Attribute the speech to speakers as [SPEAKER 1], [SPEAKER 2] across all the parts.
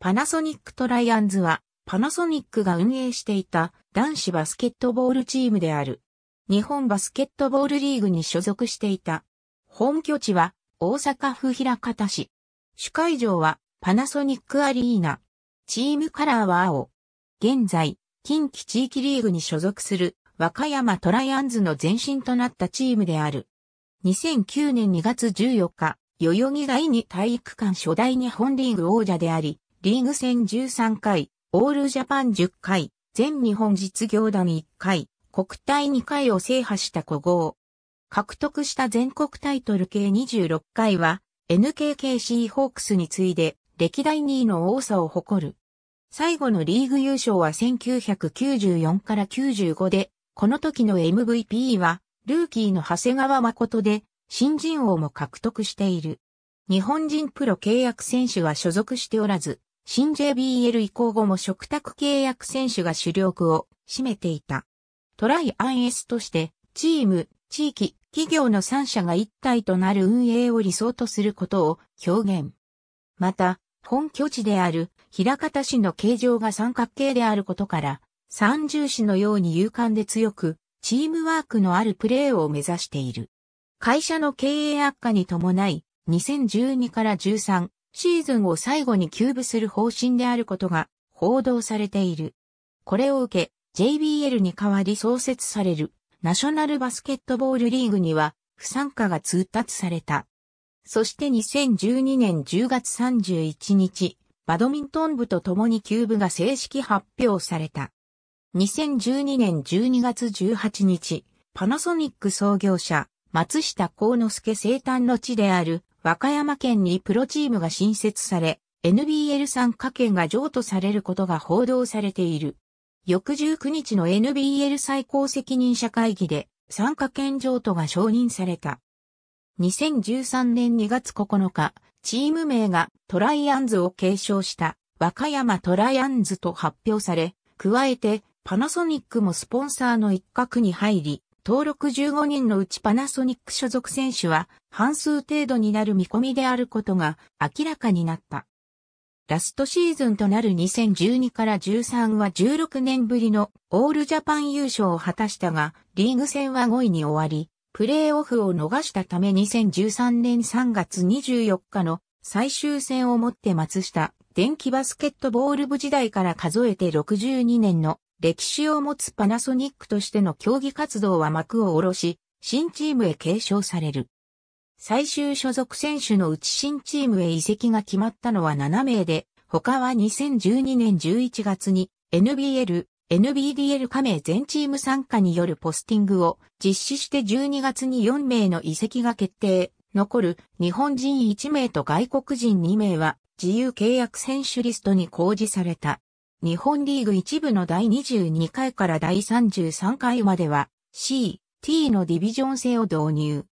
[SPEAKER 1] パナソニックトライアンズは、パナソニックが運営していた男子バスケットボールチームである。日本バスケットボールリーグに所属していた。本拠地は大阪府平方市。主会場はパナソニックアリーナ。チームカラーは青。現在、近畿地域リーグに所属する和歌山トライアンズの前身となったチームである。2009年2月14日、代々木第二体育館初代日本リーグ王者であり、リーグ戦13回、オールジャパン10回、全日本実業団1回、国体2回を制覇した古豪。獲得した全国タイトル計26回は、NKKC ホークスに次いで、歴代2位の多さを誇る。最後のリーグ優勝は1994から95で、この時の MVP は、ルーキーの長谷川誠で、新人王も獲得している。日本人プロ契約選手は所属しておらず、新 JBL 移行後も食卓契約選手が主力を占めていた。トライアンエスとして、チーム、地域、企業の3社が一体となる運営を理想とすることを表現。また、本拠地である平方市の形状が三角形であることから、三重市のように勇敢で強く、チームワークのあるプレーを目指している。会社の経営悪化に伴い、2012から13、シーズンを最後に休部する方針であることが報道されている。これを受け、JBL に代わり創設されるナショナルバスケットボールリーグには不参加が通達された。そして2012年10月31日、バドミントン部と共に休部が正式発表された。2012年12月18日、パナソニック創業者、松下幸之助生誕の地である和歌山県にプロチームが新設され、NBL 参加権が譲渡されることが報道されている。翌19日の NBL 最高責任者会議で参加権譲渡が承認された。2013年2月9日、チーム名がトライアンズを継承した和歌山トライアンズと発表され、加えてパナソニックもスポンサーの一角に入り、登録15人のうちパナソニック所属選手は半数程度になる見込みであることが明らかになった。ラストシーズンとなる2012から13は16年ぶりのオールジャパン優勝を果たしたが、リーグ戦は5位に終わり、プレーオフを逃したため2013年3月24日の最終戦をもって松下電気バスケットボール部時代から数えて62年の歴史を持つパナソニックとしての競技活動は幕を下ろし、新チームへ継承される。最終所属選手のうち新チームへ移籍が決まったのは7名で、他は2012年11月に NBL、NBDL 加盟全チーム参加によるポスティングを実施して12月に4名の移籍が決定。残る日本人1名と外国人2名は自由契約選手リストに公示された。日本リーグ一部の第22回から第33回までは C、T のディビジョン制を導入。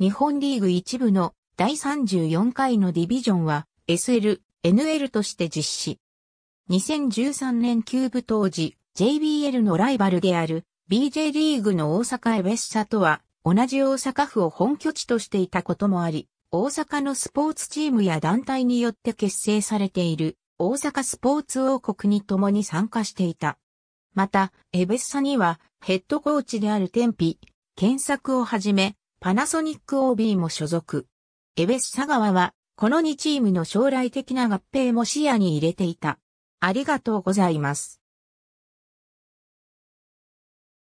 [SPEAKER 1] 日本リーグ一部の第34回のディビジョンは SL、NL として実施。2013年キューブ当時、JBL のライバルである BJ リーグの大阪エベッサとは同じ大阪府を本拠地としていたこともあり、大阪のスポーツチームや団体によって結成されている大阪スポーツ王国に共に参加していた。また、エベッサにはヘッドコーチである天日、検索をはじめ、パナソニック OB も所属。エベッサ側は、この2チームの将来的な合併も視野に入れていた。ありがとうございます。